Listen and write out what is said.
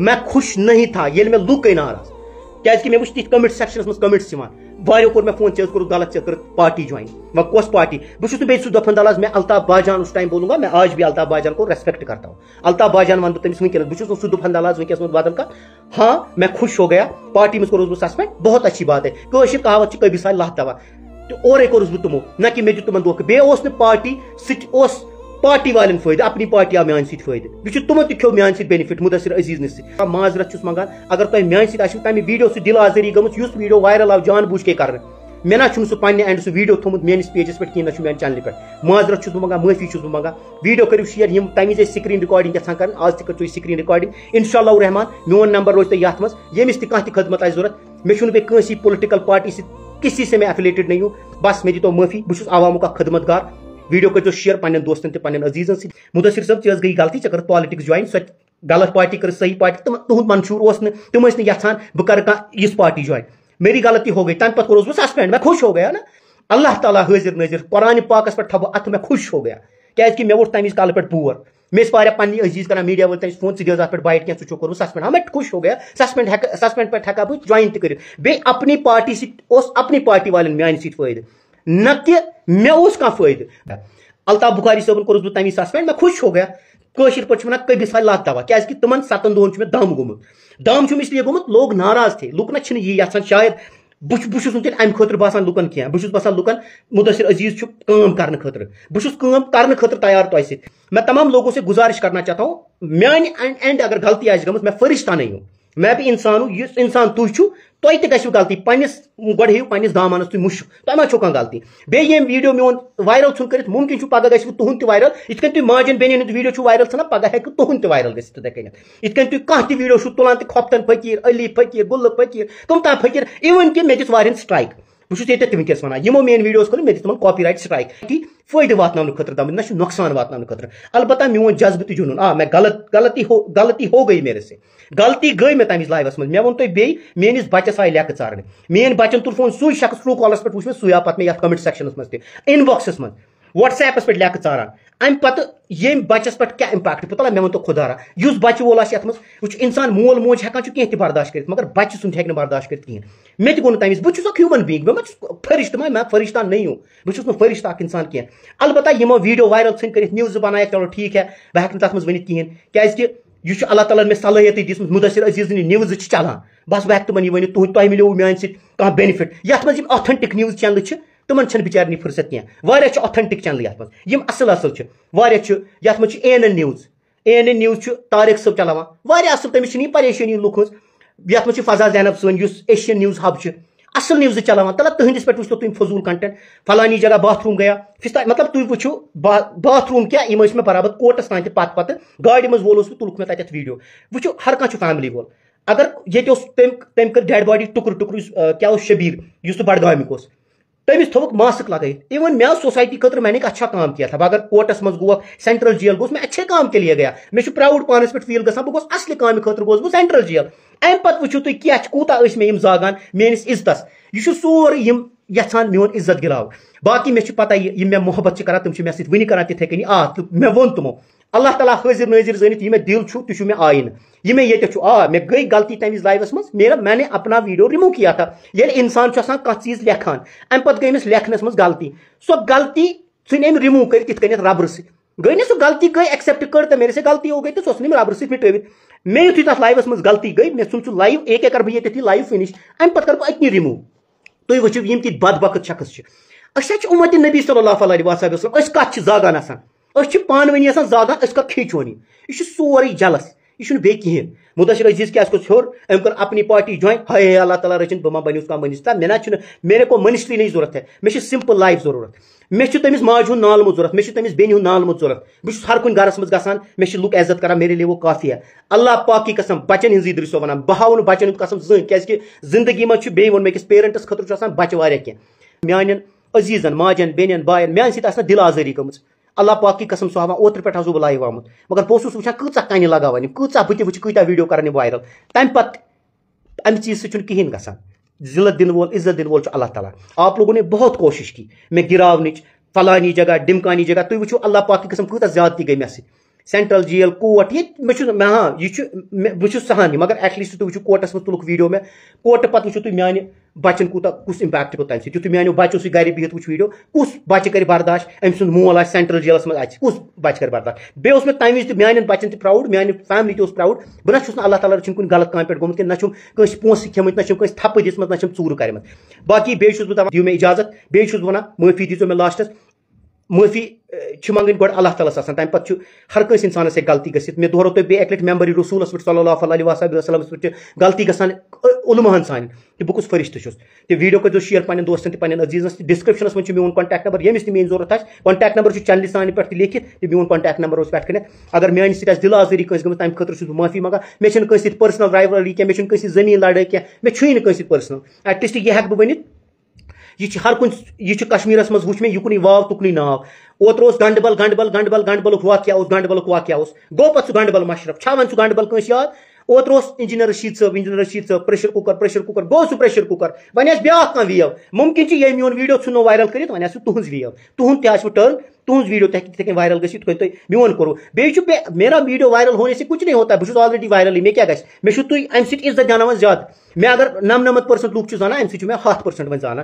मैं खुश नहीं था ये मैं लुक नाराज क्या मे वो कमेंट सेक्शन मज कमेंट्स वो कोर मैं फोन चेज कर गलत चेक कर पार्टी जॉइन वह कस पार्टी बहुत बे सू दफन दल मैं अलताफ बाजान उस टाइम बोलूंगा मैं आज भी अलताफ बाजान को रेस्पेक्ट करता हूँ अलताफ बाजान वन तमिस वनस बहुत सू दफन दल वनस मत बदल का हाँ मैं खुश हो गया पार्टी मज कोस सस्पेंड बहुत अच्छी बात है कशिर कहावत कबी सा लह दवा तो और कोस बहुत तमो ना कि मे दुम दोख बे पार्टी सह पार्टी वाले फायदे अपनी पार्टी आव मे फायदे बह तुम तो मे बेनिफिट मुदसर अजीज सह माजरत चुस मंगान अगर तुम मे तमें वीडियो सह दिल आजरी गुस वीडियो वायरल आव जान बूझ के कर मे ना सह पे एंड सह वीडियो थोमुत मेस पेजस पे कह मे चैनल पे माजरत बह मंगान माफी बह मंगान वीडियो करू शेयर यम तमें स्क्रीन रिकॉर्डिंग यहाँ कर आज तक तुम स्क्रीन रिकॉर्डिंग इनशाला मोन नंबर रोज तक ये यमिस तह खदमत आज जरूरत मे बे कहीं पोलिटिकल पार्टी किसी से मैं एफिलेटेड नहीं हूँ बस मे दो माफी बहुत आवामों का खदमतगार वीडियो कर शेयर पे दोस्तन तो पान अजीजन सत मुदसर सब चीज गई गलती ऐ कर पॉलिटिक्स जॉइन सो गलत पार्टी कर सही पार्टी तुम तुद मंशूर तुम यहां बह कर इस पार्टी जॉइन मेरी गलती हो गई तमें पे बह सस्पेंड मैं खुश हो गया ना अल्लाह ताला हाजिर नजर पुरान पाकस पे ठप अत मैं खुश हो गया क्या मे वोट तमें कल पे बोर मे वह पे अजीज कहान मीडिया वो तेज फोन चीज पे बाइट क्या चुको कर्म सस्पेंड हाँ मैं खुश हो गया सस्पेंड सस्पेंड पे हाँ बहुत जॉइन तक अपनी पार्टी सी अपनी पार्टी वाले मानी सी फायदे नत मे कह फायदे हाँ। अलता बुखारी सबन कोस बहुत तमी सस्पेंड मैं खुश हो गया कशिर पे वन कबिस वाले लात दवा क्या तुम सतन दोन मे दम गुम दम चुम इसलिए गुमत लोग नाराज थे लुकन ना ये यान शायद बहुत तेल अमे खुद लुकन क्या बहुत बसान लुकन मुदसर अजीज काम कर खुद कर खुद तैयार तुम तो मैं तमाम लोगों से गुजारिश करना चाहता हूँ मानी एंड एंड अगर गलती आज गम मैं फरिश्ता नहीं हूँ मैं भी इंसान हूँ इस इंसान तुम तो तुम तो गलती पन्नस गोड हेव पन्नस दामानस तुम मुश्क तुम मा छो गलती बे ये वीडियो मोन वायरल थन कर मुमकिन पगह गु तुहद तो वायरल इत तुम माजन बेन वीडियो वायरल थना पगह हे तुहद तो वायरल गति कन इत तुम कह तीडियो तुलान तो खोफ्तन फकीर अली फकीर गुल फकीर कम तक फकीर इवन कि मे दिस वारियन स्ट्राइक बहुत ये विकस वन यो मे वीडियो कर मैं दिखा कॉपी राइट स्ट्राइक कि फायदे वाने खुद दम ना नुकसान वाने खुद अलबत् मोन जज्ब तो जुनून आ मैं गलत गलती हो गलती हो गई मेरे से गलती गई मैं तमि लाइफ मे वो तुम बे मेस बचस आई लैक चारने मेन बचन तुर्फ सू शख्स ट्रू कॉलस पे वो सू पे ये कमेंट सेक्शन मे इनबॉक्स मे وٹسپس پہ لکھ ژاران امہ پتہ یم بچس پہ کیا امپیکٹ پتہ مے ون تو خدا را اس بچہ وول یت مز وچ انسان مول موج ہیکان کہیں تہ برداشت کرت مگر بچہ سند ہیکہ برداشت کرت کہین مے تہ گو تمس بہٕ چھُس اکھ ہیوٗمن بیٖنٛگ بہٕ ما چھُس فرشتہٕ ما مےٚ فرشتہ نہیں ہوں بہٕ چھُس نہٕ فرشتہ اکھ اِنسان کینٛہہ البتہ یِمو ویٖڈیو وایرل ژھٕنۍ کٔرِتھ نِوزٕ بَنایکھ چلو ٹھیٖک ہے بہٕ ہیٚکہٕ نہٕ تَتھ منٛز ؤنِتھ کِہیٖنۍ کیٛازِکہِ یہِ چھُ اللہ تعالیٰ ہن مےٚ صلٲحیتٕے دِژمٕژ مُدثر عزیٖزنہِ نِوزٕ چھِ چلان بَس بہٕ ہیٚکہٕ تِمن یہِ ؤنِتھ تُہۍ تۄہہِ مِلیو میٛانہِ سۭتۍ کانٛہہ بیٚنِفِٹ یَتھ منٛز یِم اوتھَنٹِک نِوٕز چَنلہٕ چھِ तुम्हें बिचार नी फुर्स क्या ऑथेंटिक चैनल ये मैं असल असल ये N N news N N news तारक सब चलाना वह असल तमिश नहीं परेशानी लूख यहां से फजा जैनब सशियन न्यूज हब असल न्यूज चलाना तला तुंद पे वो तुम फजूल कंटेंट फलानी जगह बाथरूम गया फिस्त मतलब तुम वो बाथरूम क्या इम मे बराबर कोटस तान पत् पत् गाड़ि मं वोलस बहुत मैं तथा वीडियो वो हर कह फैमिली वो अगर ये तम कर डेड बॉडी टुकर टुकर क्या शबीर इस बडगामिक तमिस थोक मास्क लगे इवन मे सोसाइटी खुद मैंने एक अच्छा काम किया था अगर कोर्टस मज गो सेंट्रल जेल गोस मैं अच्छे काम के लिए गया मे प्राउड पानस पे फील ग बह असल काम खुद गोस बहुत सेंट्रल जेल अम पे वो तुम क्या कूत मे जागान मेस इज्जत यह सोर यहां मोन इज्जत गिराव बाकी मे पता मे मोहब्बत कर तुम मे सत वन कर तिथे आ मे वो तमो अल्लाह ताला हाजिर नाजिर जानित यह मे दिल छू तुम मे आइन यह मे ये आ मे गई गलती तमिज लाइवस मं मे मैंने अपना वीडियो रिमू किया था ये इंसान कह चीज लेखान अम पे गई लेखनस मज गलती सो गलती सन अम रिमूव कर तिथ कन गई ना सो गलती गई एक्सेप्ट कर तो मेरे से गलती हो गई तो सो रबर सटवित मे यु तथा लाइवस मज गलती गई मे सुन सह लाइव एक कर ये लाइव फिनिश अम पे कर अतनी रिमूव वो यम तथ बद बखत शख्स अच्छा उमत नबी सल्लल्लाहु अलैहि कत जागान पान वन जादान खींचोन यह सोरे जल्स यह बे कहें मुदसर अजीज क्या होर अम कर अपनी पार्टी ज्वाइन हाय हाय अल्लाह ताला रचिन बह बन उसका मिनिस्टर मे ना मेरे को मिनिस्ट्री नहीं जरूरत है मे सिंपल लाइफ जरूरत मे तमिस माज हूँ नालम जरूरत मे तमिस बेन हूँ नालम जरूरत बहुत हर कुछ गरस मज ग मे लुक इज्जत करा मेरे लिए वो काफी है अल्लाह पाक की कसम बचन हिंदी दृश्य वन बह हव बचन कसम जन क्या जिंदगी मे बे वो मेकिस पेरेंट्स खुद बच्चे वह कह मान अजीजन माजन बेन बायन मे सत दिल आजारी गई अल्लाह पाक की कसम सुहा ओत पे आसू बुल आमुत मगर बहुत वह कह कानी लगवान कह बुत वूता वीडियो करान वायरल तमें पत् अमि चीज से कहें ग जिलत दिन वोल इज्जत दिन वोल अल्लाह तला आप लोगों ने बहुत कोशिश की मैं गिरावन फलानी जगह डिमकानी जगह तुम वो अल्लाह पाक की कसम कूत ज्यादती गई मैं सी सेंट्रल जेल कोर्ट ये मे हाँ यह बहुत सहन यह मगर एटलीस्ट तुम वो कोर्टस मे तुलक वीडियो मे कोर्ट पे वो तुम माने बचन कूत तो कुछ इम्पैक्ट गो तमें तुम मानो बचो सह गर बिहत वो वीडियो कुछ बच्चे कर बर्दाश्त अम्स मोल आ सेंट्रल जेलस मे कुछ बच्चे कर बर्दाश्त बेस मे तमें वज मान बच्चन तक प्राउड मान फैमिली तुम प्राउड बह ना अल्लाह ताला रचिन कुछ गलत काम पे गोमुत कह नम कस पोस खेम नम थप दिम नम चूर कर बाकी बेस बह दू मे इजाजत बेस बह माफी दीजो मे लास्टस माफी मंगन गो अल्लाह ताल तम पे हर कस इंसान से गलती गि मे दोहरो तो तुम बे अकि मेमरी रसूलस पे सल्ह वसलम पे गलती गलमान सान कि बहुत फरिश्त चुस तो वीडियो कर शेयर पे दोस्तों दोस्तन पे अजीजन डिस्क्रिप्शन में मोन कॉन्टैक्ट नंबर येमिस मे जरूरत आज कॉन्टैक्ट नंबर चैनल सान पे लिखित तो मोन कॉन्टैक्ट नंबर पे कन अगर मे दिल दिलाजरी कंस गम तम खुद माफी मंगा मे पर्सनल राइवलरी क्या मे जमीन लड़ाई क्या मे पर्सनल एटलीस्ट यह हेक बह यह हर कुछ यह कश्मीर मे वो मे युकन वाव तुकन नाव ओतर गंडबल गंडबल गंडबल गंडबल वाक्य गंडबल वाक्य गो पे गंडबल मशरफ छा वन सह गंडबल कस याद ओतर इंजीनियर रशीद सब इंजीनियर रशीद सब प्रेशर कुकर प्रेशर कुकर गो सू प्रेशर कुकर वन ब्या वेव मुमकिन ये मोन वीडियो चुनो वायरल कर वन तुम्हें वेव तुहद तह टर्न तुम्हें वीडियो तक इतने वायरल गई तुम तो मोन करो बेच मेरा वीडियो वायरल होने से कुछ नहीं होता बहुत ऑलरेडी वायरल मे क्या मे तुम अमित इज्जत जाना ज्यादा मैं अगर नमनमत पर्सेंट लूक जाना अमित मैं हाथ हथ पर्सेंट वन जाना